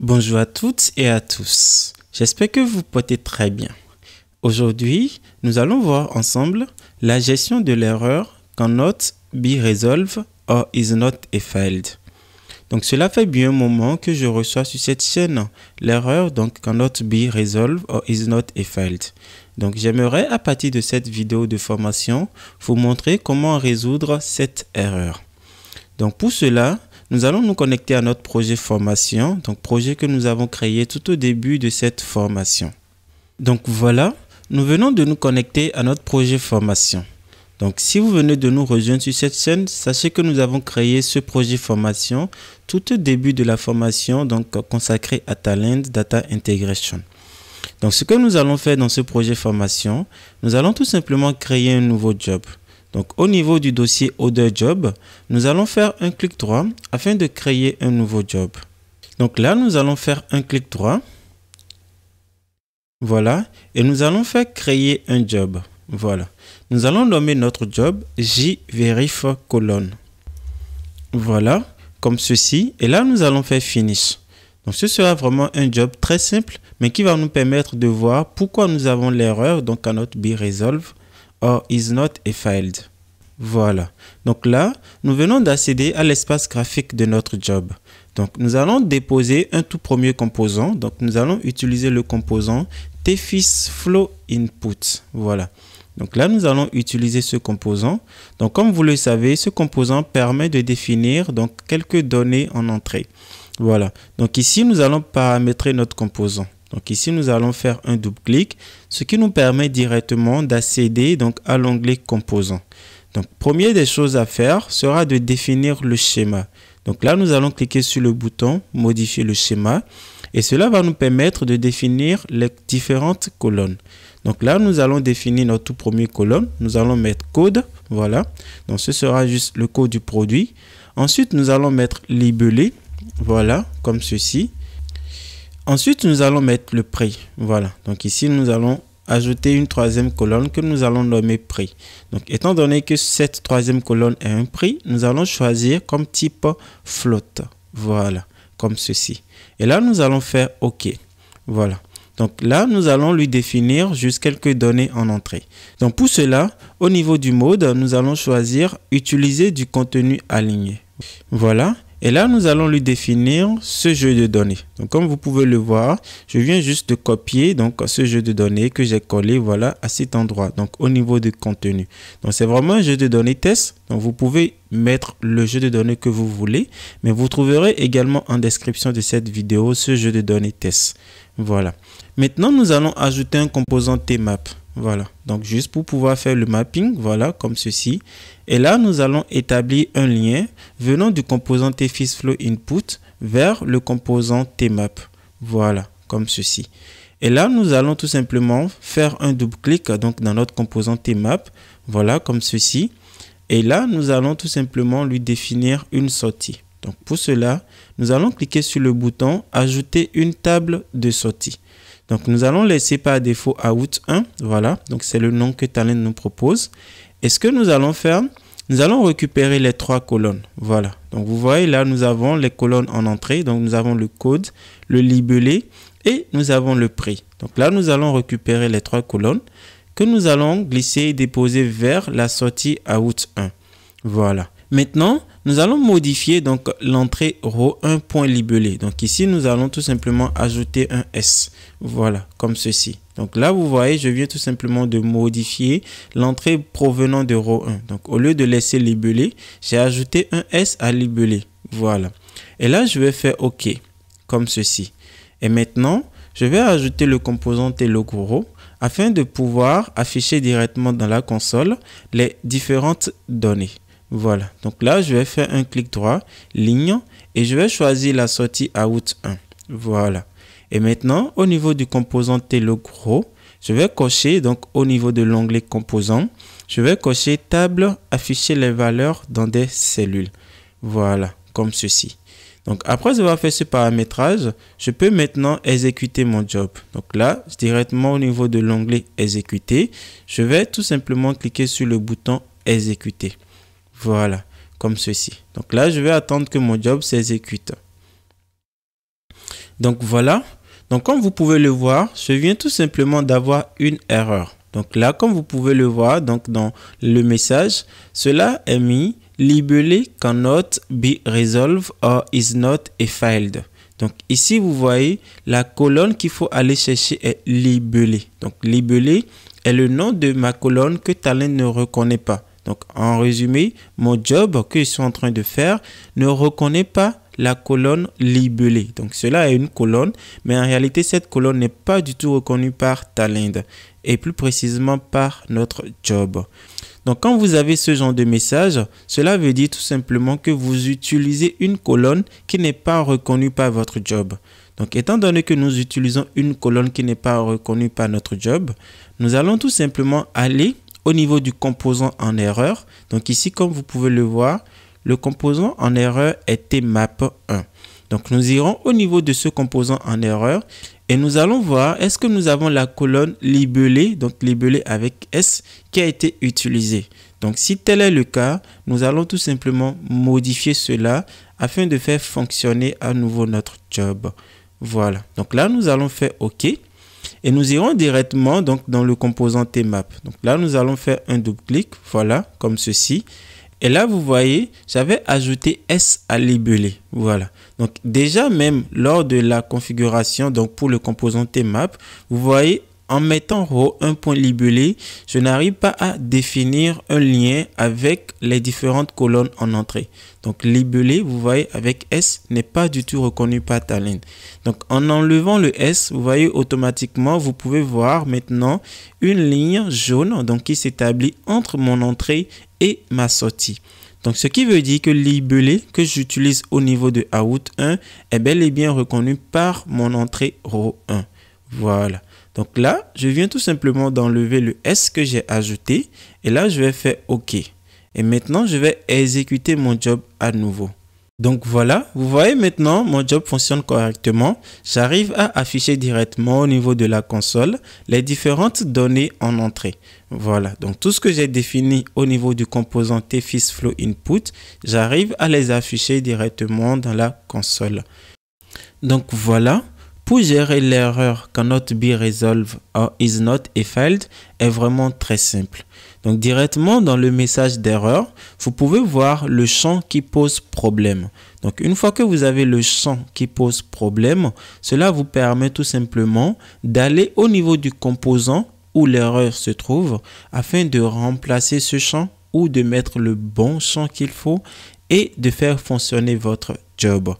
Bonjour à toutes et à tous. J'espère que vous portez très bien. Aujourd'hui, nous allons voir ensemble la gestion de l'erreur quand be resolved or is not a failed. Donc cela fait bien un moment que je reçois sur cette chaîne l'erreur donc quand be resolved or is not a failed. Donc j'aimerais à partir de cette vidéo de formation vous montrer comment résoudre cette erreur. Donc pour cela, nous allons nous connecter à notre projet formation, donc projet que nous avons créé tout au début de cette formation. Donc voilà, nous venons de nous connecter à notre projet formation. Donc si vous venez de nous rejoindre sur cette chaîne, sachez que nous avons créé ce projet formation tout au début de la formation donc consacrée à Talent Data Integration. Donc ce que nous allons faire dans ce projet formation, nous allons tout simplement créer un nouveau job. Donc au niveau du dossier other Job, nous allons faire un clic droit afin de créer un nouveau job. Donc là, nous allons faire un clic droit. Voilà. Et nous allons faire créer un job. Voilà. Nous allons nommer notre job JVerif colonne. Voilà. Comme ceci. Et là, nous allons faire finish. Donc ce sera vraiment un job très simple, mais qui va nous permettre de voir pourquoi nous avons l'erreur donc à notre b or is not a filed. Voilà. Donc là, nous venons d'accéder à l'espace graphique de notre job. Donc nous allons déposer un tout premier composant. Donc nous allons utiliser le composant TfisFlowInput. flow input. Voilà. Donc là, nous allons utiliser ce composant. Donc comme vous le savez, ce composant permet de définir donc quelques données en entrée. Voilà. Donc ici, nous allons paramétrer notre composant. Donc ici, nous allons faire un double clic, ce qui nous permet directement d'accéder donc à l'onglet composants. Donc, première des choses à faire sera de définir le schéma. Donc là, nous allons cliquer sur le bouton modifier le schéma et cela va nous permettre de définir les différentes colonnes. Donc là, nous allons définir notre tout premier colonne. Nous allons mettre code. Voilà. Donc ce sera juste le code du produit. Ensuite, nous allons mettre libellé. Voilà, comme ceci. Ensuite, nous allons mettre le prix. Voilà. Donc ici, nous allons ajouter une troisième colonne que nous allons nommer prix. Donc, étant donné que cette troisième colonne est un prix, nous allons choisir comme type flotte. Voilà, comme ceci. Et là, nous allons faire OK. Voilà. Donc là, nous allons lui définir juste quelques données en entrée. Donc pour cela, au niveau du mode, nous allons choisir utiliser du contenu aligné. Voilà. Et là, nous allons lui définir ce jeu de données. Donc, comme vous pouvez le voir, je viens juste de copier donc ce jeu de données que j'ai collé voilà à cet endroit. Donc, au niveau du contenu. Donc, c'est vraiment un jeu de données test. Donc, vous pouvez mettre le jeu de données que vous voulez, mais vous trouverez également en description de cette vidéo ce jeu de données test. Voilà. Maintenant, nous allons ajouter un composant TMAP. Voilà, donc juste pour pouvoir faire le mapping, voilà, comme ceci. Et là, nous allons établir un lien venant du composant Input vers le composant TMAP. Voilà, comme ceci. Et là, nous allons tout simplement faire un double-clic donc dans notre composant TMAP. Voilà, comme ceci. Et là, nous allons tout simplement lui définir une sortie. Donc pour cela, nous allons cliquer sur le bouton « Ajouter une table de sortie ». Donc nous allons laisser par défaut out 1. Voilà, donc c'est le nom que Talent nous propose. Et ce que nous allons faire, nous allons récupérer les trois colonnes. Voilà, donc vous voyez là, nous avons les colonnes en entrée. Donc nous avons le code, le libellé et nous avons le prix. Donc là, nous allons récupérer les trois colonnes que nous allons glisser et déposer vers la sortie out 1. Voilà. Maintenant, nous allons modifier donc l'entrée row 1 Donc ici, nous allons tout simplement ajouter un S. Voilà, comme ceci. Donc là, vous voyez, je viens tout simplement de modifier l'entrée provenant de row 1. Donc au lieu de laisser libellé, j'ai ajouté un S à libellé. Voilà. Et là, je vais faire OK, comme ceci. Et maintenant, je vais ajouter le composant telogoro afin de pouvoir afficher directement dans la console les différentes données. Voilà, donc là, je vais faire un clic droit, ligne, et je vais choisir la sortie à 1. Voilà. Et maintenant, au niveau du composant Telogro, je vais cocher, donc au niveau de l'onglet composant, je vais cocher table, afficher les valeurs dans des cellules. Voilà, comme ceci. Donc après avoir fait ce paramétrage, je peux maintenant exécuter mon job. Donc là, directement au niveau de l'onglet exécuter, je vais tout simplement cliquer sur le bouton exécuter. Voilà, comme ceci. Donc là, je vais attendre que mon job s'exécute. Donc voilà. Donc comme vous pouvez le voir, je viens tout simplement d'avoir une erreur. Donc là, comme vous pouvez le voir, donc dans le message, cela est mis libellé cannot be resolved or is not a filed. Donc ici, vous voyez, la colonne qu'il faut aller chercher est libellé. Donc libellé est le nom de ma colonne que Talent ne reconnaît pas. Donc en résumé, mon job que je suis en train de faire ne reconnaît pas la colonne libellée. Donc cela est une colonne, mais en réalité cette colonne n'est pas du tout reconnue par Talend et plus précisément par notre job. Donc quand vous avez ce genre de message, cela veut dire tout simplement que vous utilisez une colonne qui n'est pas reconnue par votre job. Donc étant donné que nous utilisons une colonne qui n'est pas reconnue par notre job, nous allons tout simplement aller au niveau du composant en erreur. Donc ici, comme vous pouvez le voir, le composant en erreur était map 1 Donc nous irons au niveau de ce composant en erreur et nous allons voir est-ce que nous avons la colonne libellée, donc libellée avec S, qui a été utilisée. Donc si tel est le cas, nous allons tout simplement modifier cela afin de faire fonctionner à nouveau notre job. Voilà, donc là nous allons faire OK. Et nous irons directement donc dans le composant tmap. Donc là, nous allons faire un double clic, voilà, comme ceci. Et là, vous voyez, j'avais ajouté S à libellé. Voilà. Donc déjà, même lors de la configuration, donc pour le composant tmap, vous voyez, en mettant row un point libellé, je n'arrive pas à définir un lien avec les différentes colonnes en entrée. Donc libellé, vous voyez, avec S n'est pas du tout reconnu par Talent. Donc en enlevant le S, vous voyez automatiquement, vous pouvez voir maintenant une ligne jaune donc, qui s'établit entre mon entrée et ma sortie. Donc, ce qui veut dire que libellé que j'utilise au niveau de out 1 eh ben, est bel et bien reconnu par mon entrée row 1. Voilà. Donc là, je viens tout simplement d'enlever le S que j'ai ajouté et là, je vais faire OK. Et maintenant, je vais exécuter mon job à nouveau. Donc voilà, vous voyez maintenant, mon job fonctionne correctement. J'arrive à afficher directement au niveau de la console les différentes données en entrée. Voilà, donc tout ce que j'ai défini au niveau du composant TFIS Flow Input, j'arrive à les afficher directement dans la console. Donc voilà, pour gérer l'erreur quand resolved » résolve is not et failed est vraiment très simple. Donc directement dans le message d'erreur, vous pouvez voir le champ qui pose problème. Donc une fois que vous avez le champ qui pose problème, cela vous permet tout simplement d'aller au niveau du composant où l'erreur se trouve afin de remplacer ce champ ou de mettre le bon champ qu'il faut et de faire fonctionner votre job.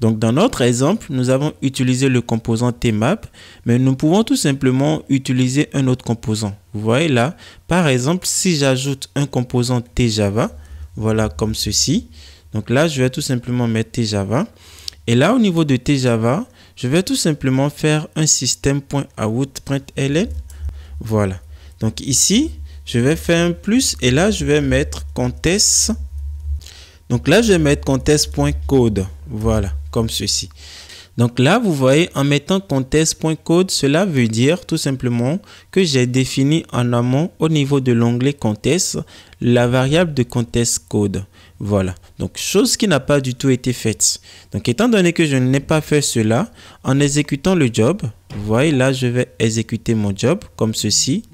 Donc dans notre exemple, nous avons utilisé le composant tmap, mais nous pouvons tout simplement utiliser un autre composant. Vous voyez là, par exemple, si j'ajoute un composant tjava, voilà comme ceci. Donc là, je vais tout simplement mettre tjava. Et là, au niveau de tjava, je vais tout simplement faire un system.out.ln. Voilà. Donc ici, je vais faire un plus et là, je vais mettre contest donc là, je vais mettre contest.code. Voilà, comme ceci. Donc là, vous voyez, en mettant contest.code, cela veut dire tout simplement que j'ai défini en amont au niveau de l'onglet contest la variable de contest.code ». code. Voilà. Donc, chose qui n'a pas du tout été faite. Donc, étant donné que je n'ai pas fait cela, en exécutant le job, vous voyez là, je vais exécuter mon job comme ceci.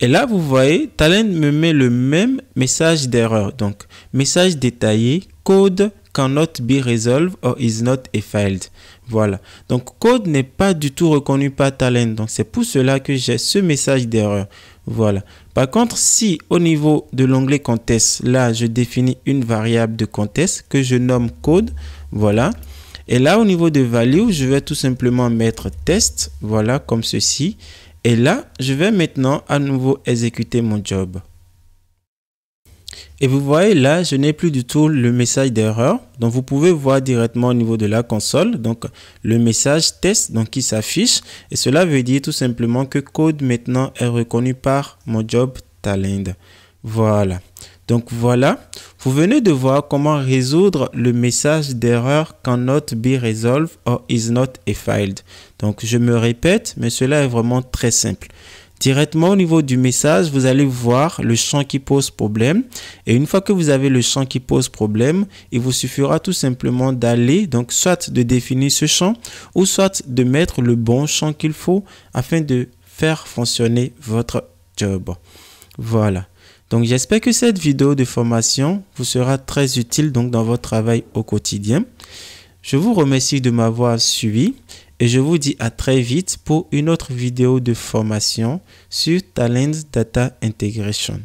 Et là, vous voyez, Talent me met le même message d'erreur. Donc, message détaillé, code cannot be resolved or is not a failed Voilà. Donc, code n'est pas du tout reconnu par Talent. Donc, c'est pour cela que j'ai ce message d'erreur. Voilà. Par contre, si au niveau de l'onglet contest, là, je définis une variable de contest que je nomme code, voilà. Et là, au niveau de value, je vais tout simplement mettre test, voilà, comme ceci. Et là, je vais maintenant à nouveau exécuter mon job. Et vous voyez là, je n'ai plus du tout le message d'erreur. Donc vous pouvez voir directement au niveau de la console donc le message test donc qui s'affiche et cela veut dire tout simplement que code maintenant est reconnu par mon job talent. Voilà. Donc voilà, vous venez de voir comment résoudre le message d'erreur quand Not be resolved or is not a filed. Donc je me répète, mais cela est vraiment très simple. Directement au niveau du message, vous allez voir le champ qui pose problème. Et une fois que vous avez le champ qui pose problème, il vous suffira tout simplement d'aller, donc soit de définir ce champ, ou soit de mettre le bon champ qu'il faut afin de faire fonctionner votre job. Voilà. Donc j'espère que cette vidéo de formation vous sera très utile donc dans votre travail au quotidien. Je vous remercie de m'avoir suivi et je vous dis à très vite pour une autre vidéo de formation sur Talent Data Integration.